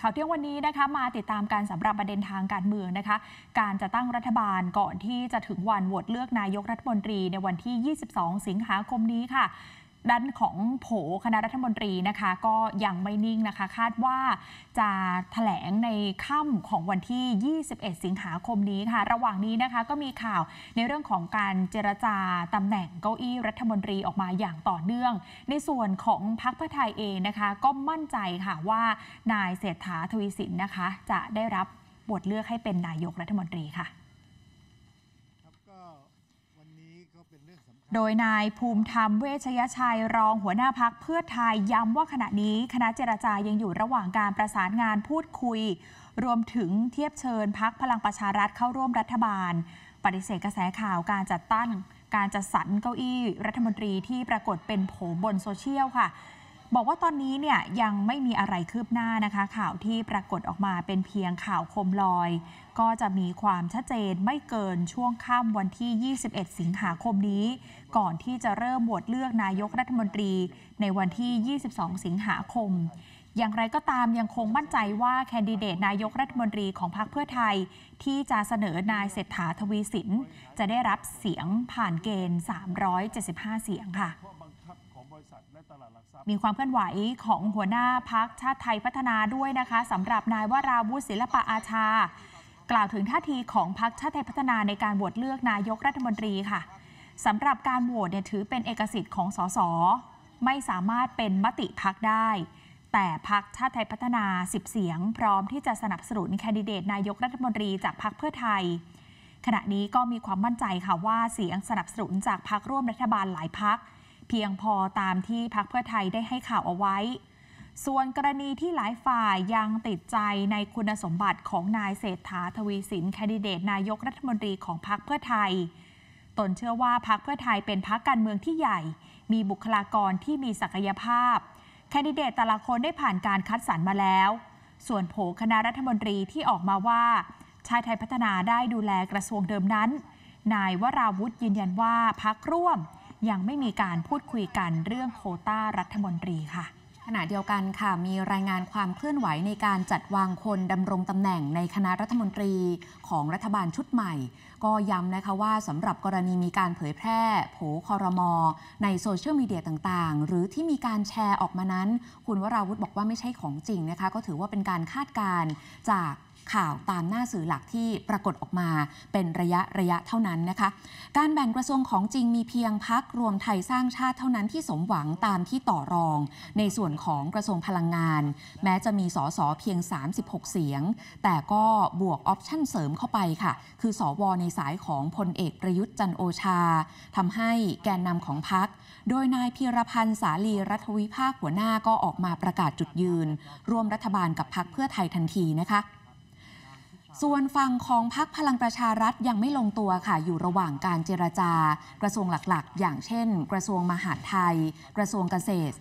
ข่าวเที่ยงวันนี้นะคะมาติดตามการสำหรับประเด็นทางการเมืองนะคะ การจะตั้งรัฐบาลก่อนที่จะถึงวันโหวตเลือกนายกรัฐมนตรีในวันที่ 22 สิงหาคมนี้ค่ะด้านของโผคณะรัฐมนตรีนะคะก็ยังไม่นิ่งนะคะ คาดว่าจะถแถลงในค่ำของวันที่ 21 สิงหาคมนี้ค่ะ ระหว่างนี้นะคะก็มีข่าวในเรื่องของการเจรจาตำแหน่งเก้าอี้รัฐมนตรีออกมาอย่างต่อเนื่อง ในส่วนของพรรคเพื่อไทยเองนะคะ ก็มั่นใจค่ะว่านายเศรษฐาทวีสินนะคะ จะได้รับบทเลือกให้เป็นนายกรัฐมนตรีค่ะโดยนายภูมิธรรมเวชยชัยรองหัวหน้าพักเพื่อไทยย้ำว่าขณะนี้คณะเจรจายังอยู่ระหว่างการประสานงานพูดคุย รวมถึงเทียบเชิญพักพลังประชารัฐเข้าร่วมรัฐบาล ปฏิเสธกระแสข่าวการจัดตั้งการจัดสรรเก้าอี้รัฐมนตรีที่ปรากฏเป็นโผบนโซเชียลค่ะบอกว่าตอนนี้เนี่ยยังไม่มีอะไรคืบหน้านะคะ ข่าวที่ปรากฏออกมาเป็นเพียงข่าวคมลอย ก็จะมีความชัดเจนไม่เกินช่วงค่ำวันที่ 21 สิงหาคมนี้ ก่อนที่จะเริ่มโหวตเลือกนายกรัฐมนตรีในวันที่ 22 สิงหาคม อย่างไรก็ตามยังคงมั่นใจว่าแคนดิเดตนายกรัฐมนตรีของพรรคเพื่อไทย ที่จะเสนอนายเศรษฐาทวีสินจะได้รับเสียงผ่านเกณฑ์ 375 เสียงค่ะมีความเคลื่อนไหวของหัวหน้าพักชาติไทยพัฒนาด้วยนะคะสำหรับนายวราวุฒิศิลปะอาชา กล่าวถึงท่าทีของพักชาติไทยพัฒนาในการโหวตเลือกนายกรัฐมนตรีค่ะสำหรับการโหวตเนี่ยถือเป็นเอกสิทธิ์ของสสไม่สามารถเป็นมติพักได้ แต่พักชาติไทยพัฒนา 10 เสียงพร้อมที่จะสนับสนุน แคนดิเดตนายกรัฐมนตรีจากพักเพื่อไทย ขณะนี้ก็มีความมั่นใจค่ะว่าเสียงสนับสนุนจากพักร่วมรัฐบาลหลายพักเพียงพอตามที่พักเพื่อไทยได้ให้ข่าวเอาไว้ ส่วนกรณีที่หลายฝ่ายยังติดใจในคุณสมบัติของนายเศรษฐาทวีสินแคนดิเดตนายกรัฐมนตรีของพรรคเพื่อไทย ตนเชื่อว่าพรรคเพื่อไทยเป็นพรรคการเมืองที่ใหญ่ มีบุคลากรที่มีศักยภาพ แคนดิเดตแต่ละคนได้ผ่านการคัดสรรมาแล้ว ส่วนโผคณะรัฐมนตรีที่ออกมาว่า ชายไทยพัฒนาได้ดูแลกระทรวงเดิมนั้น นายวราวุฒิยืนยันว่าพรรคร่วมยังไม่มีการพูดคุยกันเรื่องโคต้ารัฐมนตรีค่ะ ขณะเดียวกันค่ะ มีรายงานความเคลื่อนไหวในการจัดวางคนดำรงตำแหน่งในคณะรัฐมนตรีของรัฐบาลชุดใหม่ ก็ย้ำนะคะว่าสำหรับกรณีมีการเผยแพร่ โผคอรมอในโซเชียลมีเดียต่างๆ หรือที่มีการแชร์ออกมานั้น คุณวราวุธบอกว่าไม่ใช่ของจริงนะคะ ก็ถือว่าเป็นการคาดการจากข่าวตามหน้าสื่อหลักที่ปรากฏออกมาเป็นระยะ ระยะเท่านั้นนะคะ การแบ่งกระทรวงของจริงมีเพียงพักรวมไทยสร้างชาติเท่านั้นที่สมหวังตามที่ต่อรอง ในส่วนของกระทรวงพลังงาน แม้จะมีสสเพียง 36 เสียง แต่ก็บวกออปชั่นเสริมเข้าไปค่ะ คือสอวอในสายของพลเอก ประยุทธ์จันโอชา ทำให้แกนนำของพักโดยนายพิรพันธ์สาลีรัฐวิภาคหัวหน้าก็ออกมาประกาศจุดยืนร่วมรัฐบาลกับพักเพื่อไทยทันทีนะคะส่วนฝั่งของพักพลังประชารัฐยังไม่ลงตัวค่ะ อยู่ระหว่างการเจรจา กระทรวงหลักๆ อย่างเช่น กระทรวงมหาดไทย กระทรวงเกษตร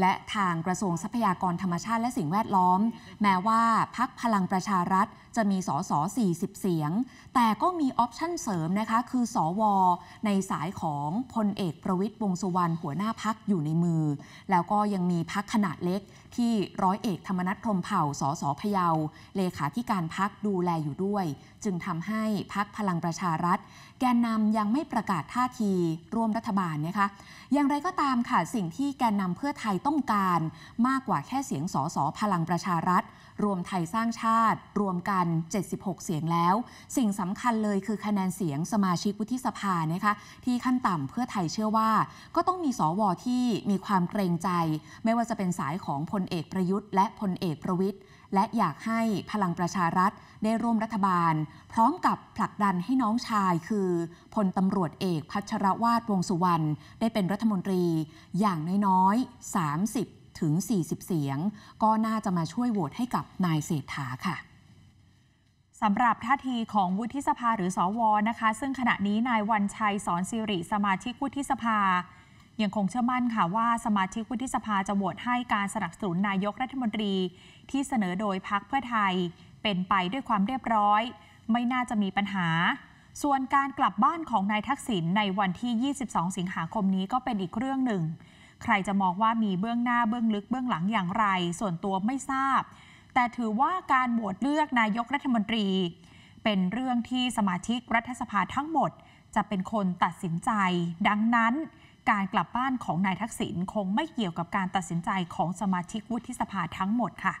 และทางกระทรวงทรัพยากรธรรมชาติและสิ่งแวดล้อม แม้ว่าพักพลังประชารัฐจะมีสส 40 เสียง แต่ก็มีออปชั่นเสริมนะคะ คือสอวอในสายของพลเอกประวิทย์วงสุวรรณหัวหน้าพักอยู่ในมือ แล้วก็ยังมีพักขนาดเล็กที่ร้อยเอกธรรมนัฐพรมเผ่า สสพยาว เลขาธิการพักดูแลอยู่ด้วย จึงทำให้พักพลังประชารัฐ แกนนำยังไม่ประกาศท่าทีร่วมรัฐบาลนะคะ อย่างไรก็ตามค่ะ สิ่งที่แกนนำเพื่อไทยต้องต้องการมากกว่าแค่เสียงสอสอพลังประชารัฐ รวมไทยสร้างชาติ รวมกัน 76 เสียงแล้ว สิ่งสำคัญเลยคือคะแนนเสียงสมาชิกวุฒิสภานะคะที่ขั้นต่ำเพื่อไทยเชื่อว่า ก็ต้องมีสวที่มีความเกรงใจ ไม่ว่าจะเป็นสายของพลเอกประยุทธ์และพลเอกประวิทย์และอยากให้พลังประชารัฐได้ร่วมรัฐบาล พร้อมกับผลักดันให้น้องชายคือพลตำรวจเอกพัชรวาดวงสุวรรณได้เป็นรัฐมนตรีอย่างน้อยๆ 30ถึง40 เสียง ก็น่าจะมาช่วยโหวตให้กับนายเศรษฐาค่ะสำหรับท่าทีของวุฒิสภาหรือสอวอนะคะ ซึ่งขณะนี้นายวันชัยสอนสิริ สมาชิกวุฒิสภายังคงเชื่อมั่นค่ะว่าสมาชิกวุฒิสภาจะโหวตให้การสนับสนุนนายกรัฐมนตรี ที่เสนอโดยพรรคเพื่อไทยเป็นไปด้วยความเรียบร้อย ไม่น่าจะมีปัญหา ส่วนการกลับบ้านของนายทักษิณในวันที่ 22 สิงหาคมนี้ก็เป็นอีกเรื่องหนึ่ง ใครจะมองว่ามีเบื้องหน้าเบื้องลึกเบื้องหลังอย่างไรส่วนตัวไม่ทราบ แต่ถือว่าการโหวตเลือกนายกรัฐมนตรี เป็นเรื่องที่สมาชิกรัฐสภาทั้งหมด จะเป็นคนตัดสินใจ ดังนั้นการกลับบ้านของนายทักษิณคงไม่เกี่ยวกับการตัดสินใจของสมาชิกวุฒิสภาทั้งหมดค่ะ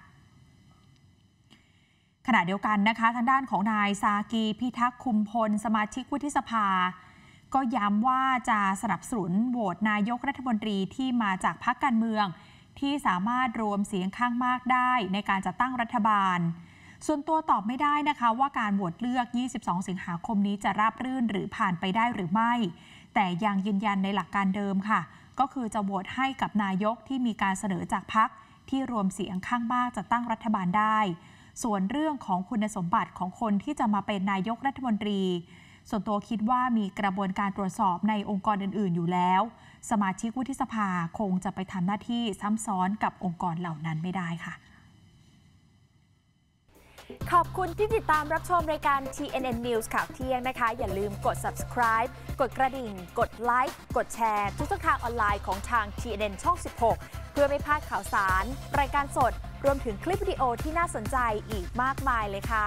ขณะเดียวกันนะคะ ทางด้านของนาย ซากีพิทักษ์คุมพล สมาชิกวุฒิสภา ก็ย้ำว่าจะสนับสนุนโหวตนายกรัฐมนตรีที่มาจากพรรคการเมือง ที่สามารถรวมเสียงข้างมากได้ในการจัดตั้งรัฐบาลส่วนตัวตอบไม่ได้นะคะว่าการโหวตเลือก 22 สิงหาคมนี้จะราบรื่นหรือผ่านไปได้หรือไม่ แต่ยังยืนยันในหลักการเดิมค่ะ ก็คือจะโหวตให้กับนายกที่มีการเสนอจากพักที่รวมเสียงข้างมากจะตั้งรัฐบาลได้ ส่วนเรื่องของคุณสมบัติของคนที่จะมาเป็นนายกรัฐมนตรี ส่วนตัวคิดว่ามีกระบวนการตรวจสอบในองค์กรอื่นๆ อยู่แล้ว สมาชิกวุฒิสภาคงจะไปทำหน้าที่ซ้ำซ้อนกับองค์กรเหล่านั้นไม่ได้ค่ะขอบคุณที่ติดตามรับชมรายการ TNN News ข่าวเที่ยงนะคะ อย่าลืมกด subscribe กดกระดิ่ง กดไลค์ กดแชร์ทุกช่องทางออนไลน์ของทาง TNN ช่อง 16 เพื่อไม่พลาดข่าวสาร รายการสด รวมถึงคลิปวิดีโอที่น่าสนใจอีกมากมายเลยค่ะ